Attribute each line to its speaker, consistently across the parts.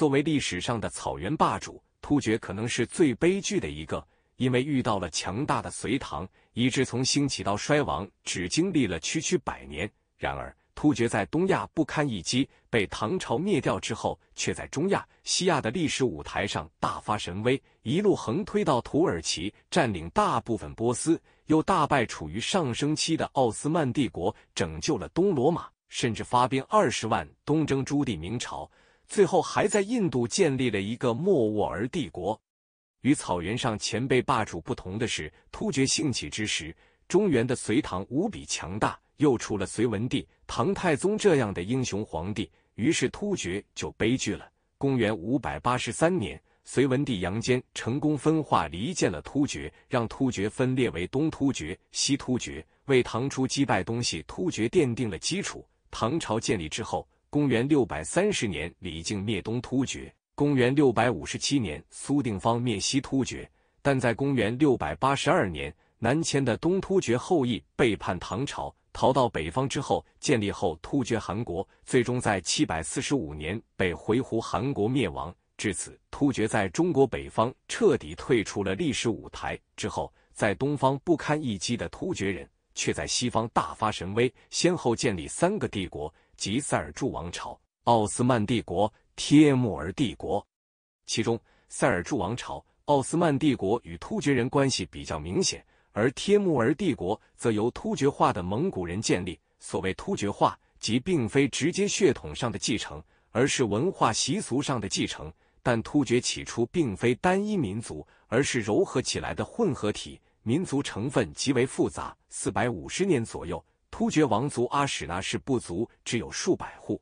Speaker 1: 作为历史上的草原霸主，突厥可能是最悲剧的一个，因为遇到了强大的隋唐，以致从兴起到衰亡只经历了区区百年。然而，突厥在东亚不堪一击，被唐朝灭掉之后，却在中亚、西亚的历史舞台上大发神威，一路横推到土耳其，占领大部分波斯，又大败处于上升期的奥斯曼帝国，拯救了东罗马，甚至发兵二十万东征朱棣明朝。最后还在印度建立了一个莫卧儿帝国。与草原上前辈霸主不同的是，突厥兴起之时，中原的隋唐无比强大，又出了隋文帝、唐太宗这样的英雄皇帝，于是突厥就悲剧了。公元五百八十三年，隋文帝杨坚成功分化离间了突厥，让突厥分裂为东突厥、西突厥，为唐初击败东西突厥奠定了基础。唐朝建立之后。公元六百三十年，李靖灭东突厥；公元六百五十七年，苏定方灭西突厥。但在公元六百八十二年，南迁的东突厥后裔背叛唐朝，逃到北方之后，建立后突厥汗国，最终在七百四十五年被回鹘汗国灭亡。至此，突厥在中国北方彻底退出了历史舞台。之后，在东方不堪一击的突厥人，却在西方大发神威，先后建立三个帝国。及塞尔柱王朝、奥斯曼帝国、帖木儿帝国，其中塞尔柱王朝、奥斯曼帝国与突厥人关系比较明显，而帖木儿帝国则由突厥化的蒙古人建立。所谓突厥化，即并非直接血统上的继承，而是文化习俗上的继承。但突厥起初并非单一民族，而是柔合起来的混合体，民族成分极为复杂。四百五十年左右。突厥王族阿史那氏部族只有数百户，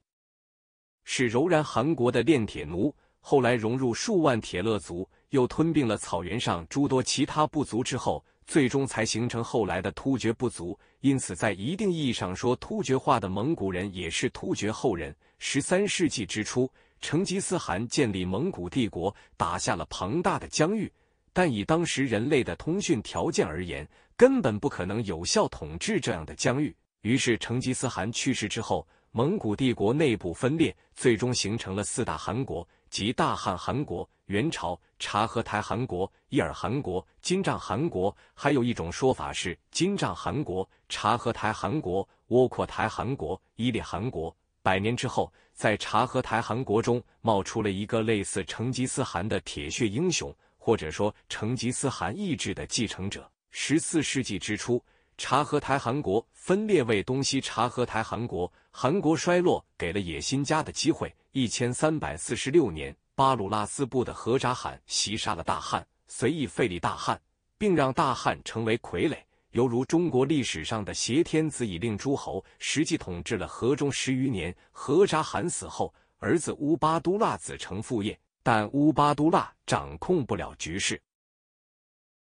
Speaker 1: 是柔然、韩国的炼铁奴，后来融入数万铁勒族，又吞并了草原上诸多其他部族之后，最终才形成后来的突厥部族。因此，在一定意义上说，突厥化的蒙古人也是突厥后人。十三世纪之初，成吉思汗建立蒙古帝国，打下了庞大的疆域，但以当时人类的通讯条件而言，根本不可能有效统治这样的疆域。于是，成吉思汗去世之后，蒙古帝国内部分裂，最终形成了四大汗国，即大汉汗国、元朝、察合台汗国、伊尔汗国、金帐汗国。还有一种说法是，金帐汗国、察合台汗国、窝阔台汗国、伊利汗国。百年之后，在察合台汗国中冒出了一个类似成吉思汗的铁血英雄，或者说成吉思汗意志的继承者。十四世纪之初。察合台汗国分裂为东西察合台汗国，汗国衰落给了野心家的机会。一千三百四十六年，巴鲁拉斯部的合扎罕袭杀了大汗，随意废立大汗，并让大汗成为傀儡，犹如中国历史上的挟天子以令诸侯，实际统治了河中十余年。合扎罕死后，儿子乌巴都剌子承父业，但乌巴都剌掌控不了局势，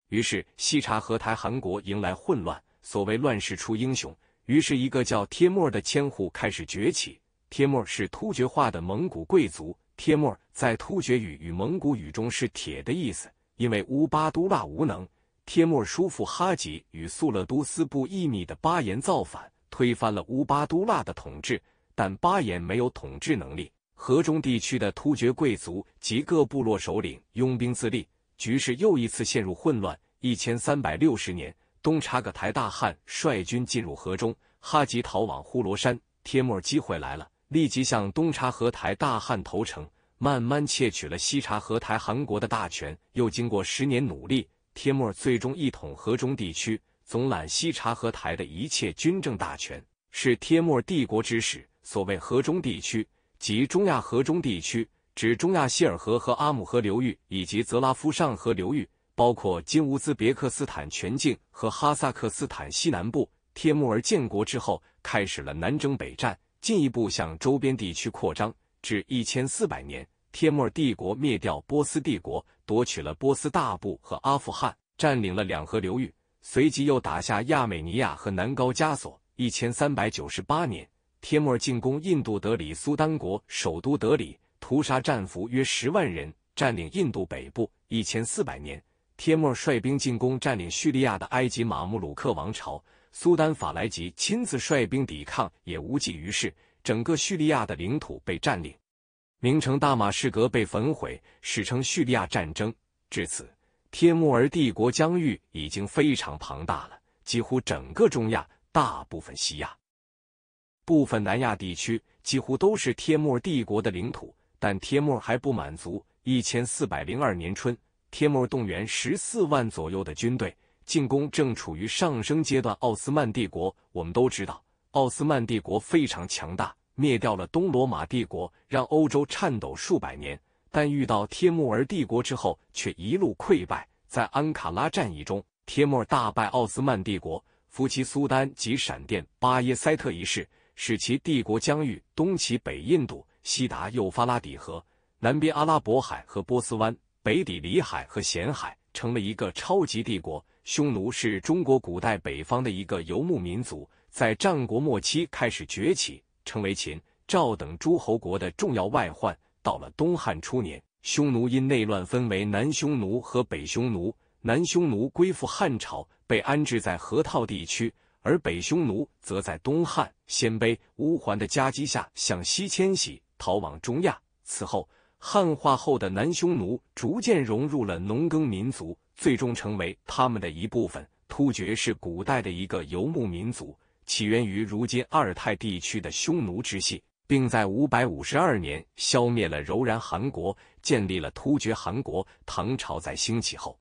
Speaker 1: 于是西察合台汗国迎来混乱。所谓乱世出英雄，于是，一个叫帖木儿的千户开始崛起。帖木儿是突厥化的蒙古贵族。帖木儿在突厥语与蒙古语中是“铁”的意思。因为乌巴都剌无能，帖木儿叔父哈吉与速勒都斯部义米的巴颜造反，推翻了乌巴都剌的统治。但巴颜没有统治能力，河中地区的突厥贵族及各部落首领拥兵自立，局势又一次陷入混乱。一千三百六十年。东察合台大汗率军进入河中，哈吉逃往呼罗山。帖木儿机会来了，立即向东察合台大汗投诚，慢慢窃取了西察合台汗国的大权。又经过十年努力，帖木儿最终一统河中地区，总揽西察合台的一切军政大权，是帖木儿帝国之始。所谓河中地区，即中亚河中地区，指中亚希尔河和阿姆河流域以及泽拉夫上河流域。包括今乌兹别克斯坦全境和哈萨克斯坦西南部。帖木儿建国之后，开始了南征北战，进一步向周边地区扩张。至1400年，帖木儿帝国灭掉波斯帝国，夺取了波斯大部和阿富汗，占领了两河流域。随即又打下亚美尼亚和南高加索。1398年，帖木儿进攻印度德里苏丹国，首都德里，屠杀战俘约十万人，占领印度北部。1400年。帖木儿率兵进攻占领叙利亚的埃及马木鲁克王朝，苏丹法莱吉亲自率兵抵抗也无济于事，整个叙利亚的领土被占领，名城大马士革被焚毁，史称叙利亚战争。至此，帖木儿帝国疆域已经非常庞大了，几乎整个中亚、大部分西亚、部分南亚地区几乎都是帖木儿帝国的领土。但帖木儿还不满足，一千四百零二年春。帖木儿动员十四万左右的军队进攻正处于上升阶段奥斯曼帝国。我们都知道，奥斯曼帝国非常强大，灭掉了东罗马帝国，让欧洲颤抖数百年。但遇到帖木儿帝国之后，却一路溃败。在安卡拉战役中，帖木儿大败奥斯曼帝国，扶其苏丹及闪电巴耶塞特一世，使其帝国疆域东起北印度，西达幼发拉底河，南边阿拉伯海和波斯湾。北抵里海和咸海，成了一个超级帝国。匈奴是中国古代北方的一个游牧民族，在战国末期开始崛起，成为秦、赵等诸侯国的重要外患。到了东汉初年，匈奴因内乱分为南匈奴和北匈奴，南匈奴归附汉朝，被安置在河套地区，而北匈奴则在东汉、鲜卑、乌桓的夹击下向西迁徙，逃往中亚。此后。汉化后的南匈奴逐渐融入了农耕民族，最终成为他们的一部分。突厥是古代的一个游牧民族，起源于如今阿尔泰地区的匈奴支系，并在五百五十二年消灭了柔然汗国，建立了突厥汗国。唐朝在兴起后，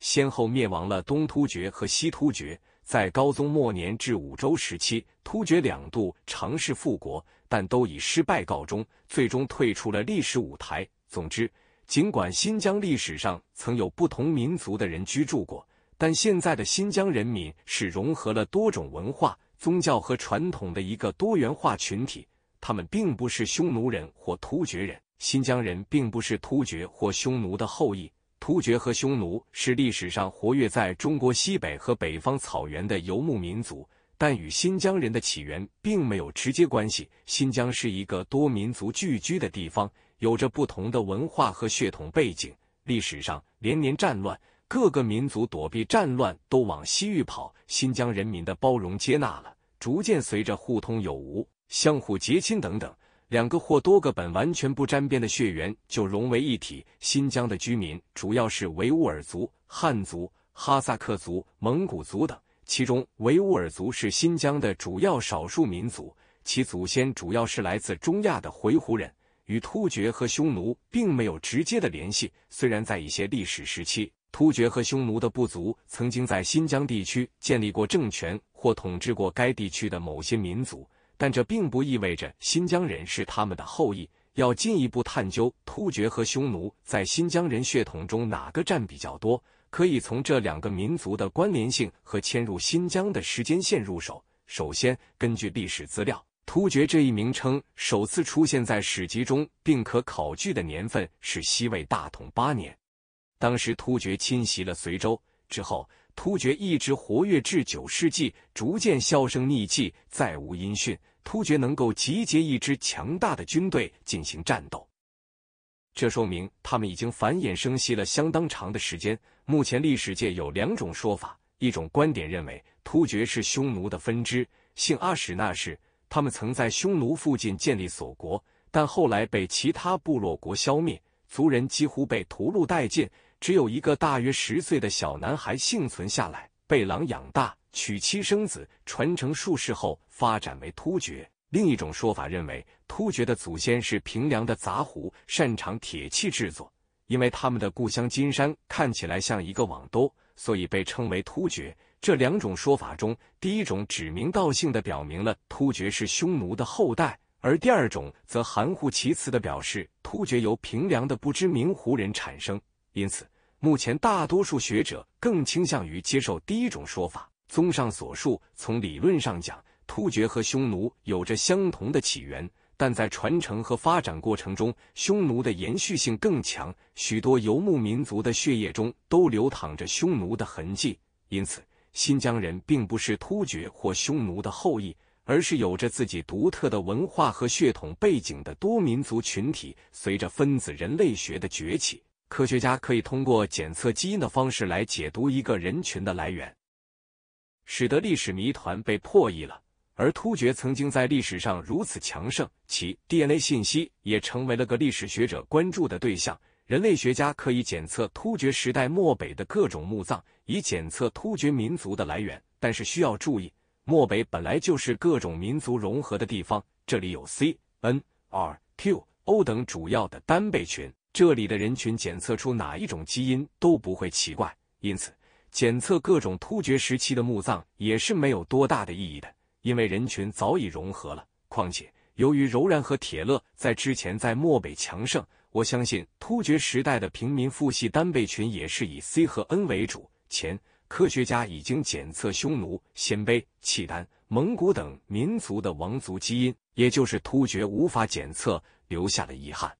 Speaker 1: 先后灭亡了东突厥和西突厥。在高宗末年至武周时期，突厥两度尝试复国。但都以失败告终，最终退出了历史舞台。总之，尽管新疆历史上曾有不同民族的人居住过，但现在的新疆人民是融合了多种文化、宗教和传统的一个多元化群体。他们并不是匈奴人或突厥人，新疆人并不是突厥或匈奴的后裔。突厥和匈奴是历史上活跃在中国西北和北方草原的游牧民族。但与新疆人的起源并没有直接关系。新疆是一个多民族聚居的地方，有着不同的文化和血统背景。历史上连年战乱，各个民族躲避战乱都往西域跑，新疆人民的包容接纳了，逐渐随着互通有无、相互结亲等等，两个或多个本完全不沾边的血缘就融为一体。新疆的居民主要是维吾尔族、汉族、哈萨克族、蒙古族等。其中，维吾尔族是新疆的主要少数民族，其祖先主要是来自中亚的回鹘人，与突厥和匈奴并没有直接的联系。虽然在一些历史时期，突厥和匈奴的部族曾经在新疆地区建立过政权或统治过该地区的某些民族，但这并不意味着新疆人是他们的后裔。要进一步探究突厥和匈奴在新疆人血统中哪个占比较多，可以从这两个民族的关联性和迁入新疆的时间线入手。首先，根据历史资料，突厥这一名称首次出现在史籍中，并可考据的年份是西魏大统八年，当时突厥侵袭了随州。之后，突厥一直活跃至九世纪，逐渐销声匿迹，再无音讯。突厥能够集结一支强大的军队进行战斗，这说明他们已经繁衍生息了相当长的时间。目前历史界有两种说法，一种观点认为突厥是匈奴的分支，姓阿史那氏，他们曾在匈奴附近建立锁国，但后来被其他部落国消灭，族人几乎被屠戮殆尽，只有一个大约十岁的小男孩幸存下来，被狼养大。娶妻生子，传承术士后发展为突厥。另一种说法认为，突厥的祖先是平凉的杂胡，擅长铁器制作。因为他们的故乡金山看起来像一个网兜，所以被称为突厥。这两种说法中，第一种指名道姓的表明了突厥是匈奴的后代，而第二种则含糊其辞的表示突厥由平凉的不知名胡人产生。因此，目前大多数学者更倾向于接受第一种说法。综上所述，从理论上讲，突厥和匈奴有着相同的起源，但在传承和发展过程中，匈奴的延续性更强。许多游牧民族的血液中都流淌着匈奴的痕迹。因此，新疆人并不是突厥或匈奴的后裔，而是有着自己独特的文化和血统背景的多民族群体。随着分子人类学的崛起，科学家可以通过检测基因的方式来解读一个人群的来源。使得历史谜团被破译了，而突厥曾经在历史上如此强盛，其 DNA 信息也成为了个历史学者关注的对象。人类学家可以检测突厥时代漠北的各种墓葬，以检测突厥民族的来源。但是需要注意，漠北本来就是各种民族融合的地方，这里有 C、N、R、Q、O 等主要的单倍群，这里的人群检测出哪一种基因都不会奇怪。因此。检测各种突厥时期的墓葬也是没有多大的意义的，因为人群早已融合了。况且，由于柔然和铁勒在之前在漠北强盛，我相信突厥时代的平民父系单倍群也是以 C 和 N 为主。前科学家已经检测匈奴、鲜卑、契丹、蒙古等民族的王族基因，也就是突厥无法检测，留下了遗憾。